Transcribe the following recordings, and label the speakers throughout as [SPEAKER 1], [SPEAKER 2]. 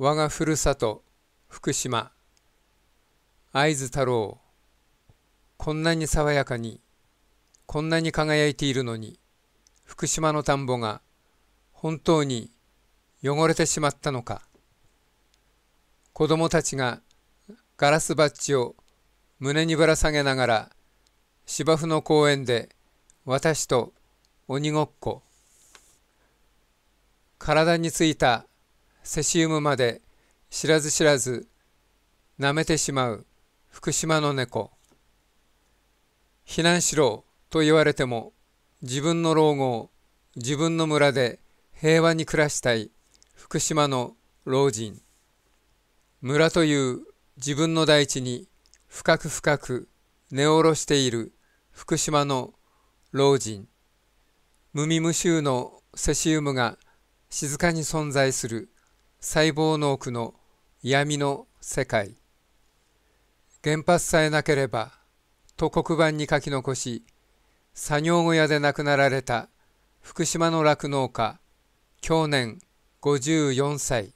[SPEAKER 1] 我がふるさと福島会津太郎こんなに爽やかにこんなに輝いているのに福島の田んぼが本当に汚れてしまったのか子供たちがガラスバッジを胸にぶら下げながら芝生の公園で私と鬼ごっこ体についたセシウムまで知らず知らず舐めてしまう福島の猫避難しろと言われても自分の老後自分の村で平和に暮らしたい福島の老人村という自分の大地に深く深く根を下ろしている福島の老人無味無臭のセシウムが静かに存在する細胞の奥の闇の世界原発さえなければと黒板に書き残し作業小屋で亡くなられた福島の酪農家去年54歳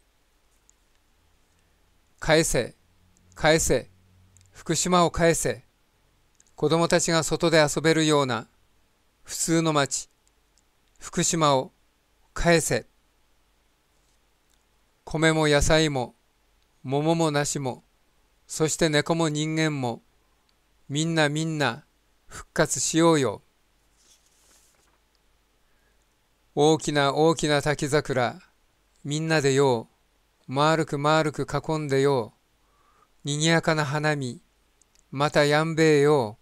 [SPEAKER 1] 返せ返せ福島を返せ子供たちが外で遊べるような普通の町福島を返せ米も野菜も桃も梨もそして猫も人間もみんなみんな復活しようよ大きな大きな滝桜みんなでよう丸く丸く囲んでようにぎやかな花見またやんべえよう